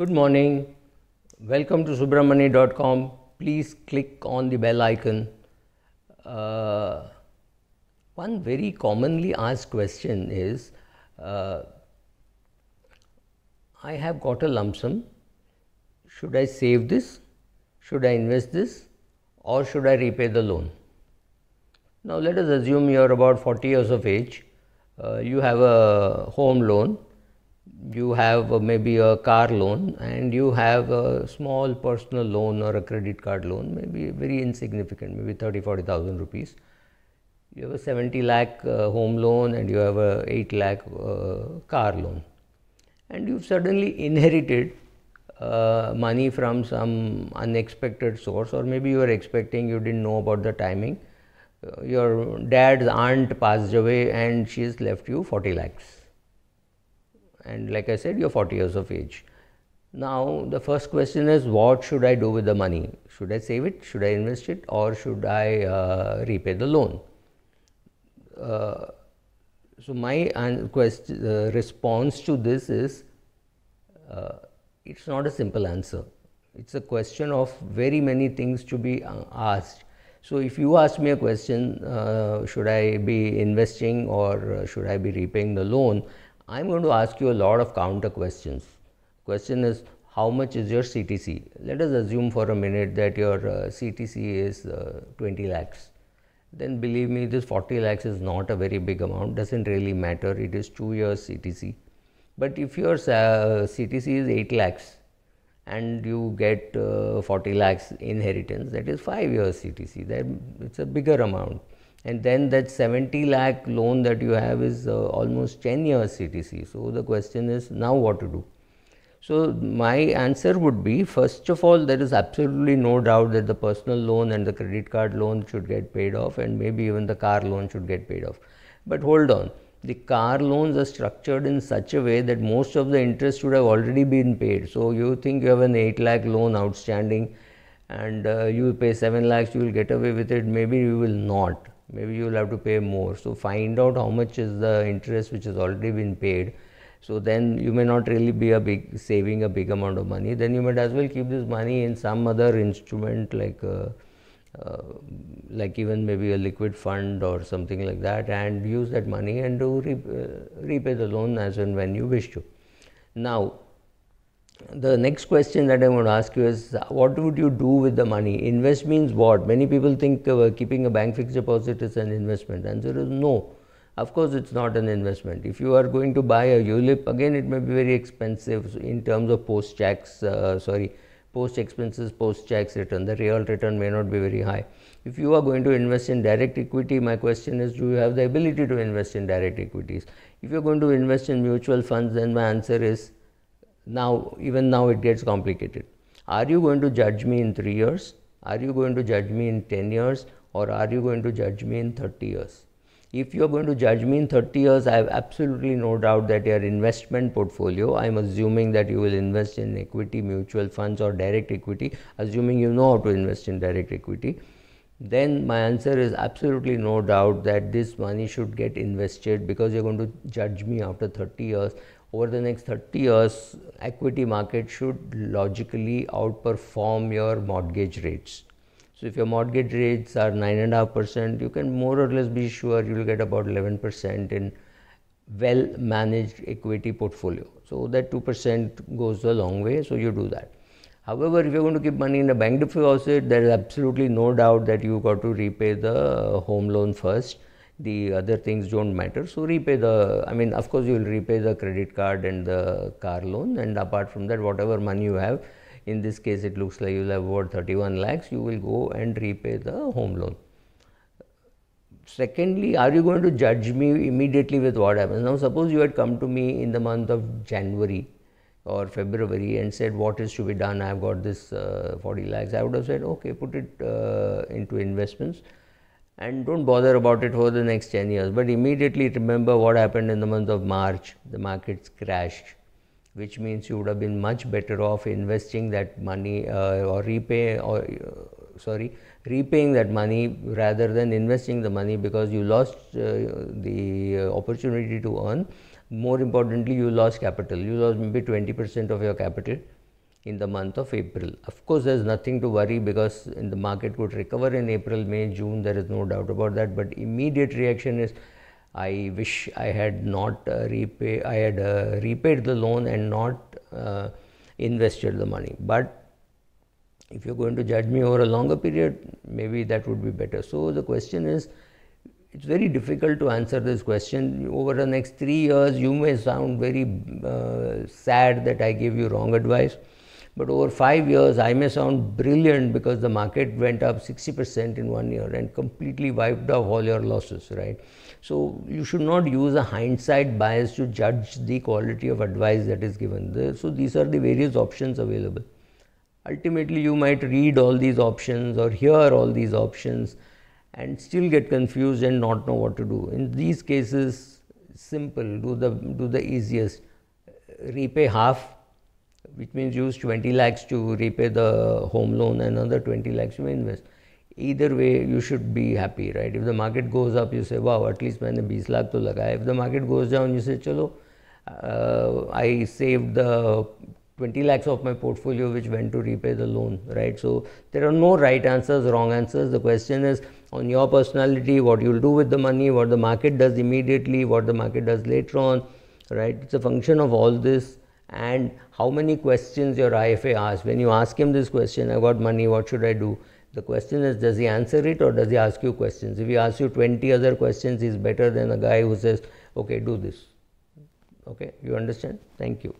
Good morning. Welcome to subramani.com. Please click on the bell icon. Uh, one very commonly asked question is uh, I have got a lump sum. Should I save this? Should I invest this? Or should I repay the loan? Now, let us assume you are about 40 years of age. Uh, you have a home loan you have maybe a car loan and you have a small personal loan or a credit card loan, maybe very insignificant, maybe 30, 40,000 rupees. You have a 70 lakh uh, home loan and you have a 8 lakh uh, car loan. And you've suddenly inherited uh, money from some unexpected source or maybe you were expecting, you didn't know about the timing. Uh, your dad's aunt passed away and she's left you 40 lakhs and like I said you are 40 years of age. Now the first question is what should I do with the money? Should I save it? Should I invest it? Or should I uh, repay the loan? Uh, so my uh, response to this is uh, it's not a simple answer. It's a question of very many things to be uh, asked. So if you ask me a question, uh, should I be investing or should I be repaying the loan? I am going to ask you a lot of counter questions. Question is how much is your CTC? Let us assume for a minute that your uh, CTC is uh, 20 lakhs. Then believe me, this 40 lakhs is not a very big amount, doesn't really matter. It is 2 years CTC. But if your uh, CTC is 8 lakhs and you get uh, 40 lakhs inheritance, that is 5 years CTC. That, it's a bigger amount and then that 70 lakh loan that you have is uh, almost 10 years CTC. So the question is now what to do. So my answer would be first of all there is absolutely no doubt that the personal loan and the credit card loan should get paid off and maybe even the car loan should get paid off. But hold on the car loans are structured in such a way that most of the interest should have already been paid. So you think you have an 8 lakh loan outstanding and uh, you pay 7 lakhs you will get away with it maybe you will not maybe you will have to pay more. So find out how much is the interest which has already been paid. So then you may not really be a big saving a big amount of money. Then you might as well keep this money in some other instrument like uh, uh like even maybe a liquid fund or something like that, and use that money and do re- uh, repay the loan as and when you wish to. Now the next question that I want to ask you is what would you do with the money? Invest means what? Many people think uh, keeping a bank fixed deposit is an investment. Answer is no. Of course, it's not an investment. If you are going to buy a ULIP, again, it may be very expensive in terms of post checks, uh, sorry, post expenses, post checks return. The real return may not be very high. If you are going to invest in direct equity, my question is do you have the ability to invest in direct equities? If you're going to invest in mutual funds, then my answer is now, even now it gets complicated. Are you going to judge me in three years? Are you going to judge me in 10 years? Or are you going to judge me in 30 years? If you are going to judge me in 30 years, I have absolutely no doubt that your investment portfolio, I am assuming that you will invest in equity, mutual funds, or direct equity, assuming you know how to invest in direct equity, then my answer is absolutely no doubt that this money should get invested because you're going to judge me after 30 years over the next 30 years, equity market should logically outperform your mortgage rates. So if your mortgage rates are 9.5%, you can more or less be sure you will get about 11% in well managed equity portfolio. So that 2% goes a long way, so you do that. However, if you're going to keep money in a bank deposit, there is absolutely no doubt that you got to repay the home loan first the other things don't matter. So repay the, I mean, of course, you will repay the credit card and the car loan, and apart from that, whatever money you have, in this case, it looks like you'll have about 31 lakhs, you will go and repay the home loan. Secondly, are you going to judge me immediately with what happens? Now, suppose you had come to me in the month of January or February and said, What is to be done? I have got this uh, 40 lakhs. I would have said, Okay, put it uh, into investments and don't bother about it over the next 10 years. But immediately remember what happened in the month of March. The markets crashed, which means you would have been much better off investing that money uh, or repay or uh, sorry repaying that money rather than investing the money because you lost uh, the opportunity to earn. More importantly, you lost capital. You lost maybe 20 percent of your capital in the month of April. Of course, there is nothing to worry because in the market could recover in April, May, June, there is no doubt about that. But immediate reaction is I wish I had not uh, repay, I had uh, repaid the loan and not uh, invested the money. But if you're going to judge me over a longer period, maybe that would be better. So the question is, it's very difficult to answer this question. Over the next three years, you may sound very uh, sad that I gave you wrong advice. But over five years, I may sound brilliant because the market went up 60% in one year and completely wiped off all your losses, right? So you should not use a hindsight bias to judge the quality of advice that is given. So these are the various options available. Ultimately, you might read all these options or hear all these options and still get confused and not know what to do. In these cases, simple, do the, do the easiest. Repay half which means use 20 lakhs to repay the home loan and another 20 lakhs to invest. Either way, you should be happy, right? If the market goes up, you say, wow, at least I 20 lakh to lagaya. If the market goes down, you say, chalo, uh, I saved the 20 lakhs of my portfolio which went to repay the loan, right? So there are no right answers, wrong answers. The question is on your personality, what you'll do with the money, what the market does immediately, what the market does later on, right? It's a function of all this and how many questions your IFA asks. When you ask him this question, I got money, what should I do? The question is, does he answer it or does he ask you questions? If he asks you 20 other questions, he's better than a guy who says, okay, do this. Okay, you understand? Thank you.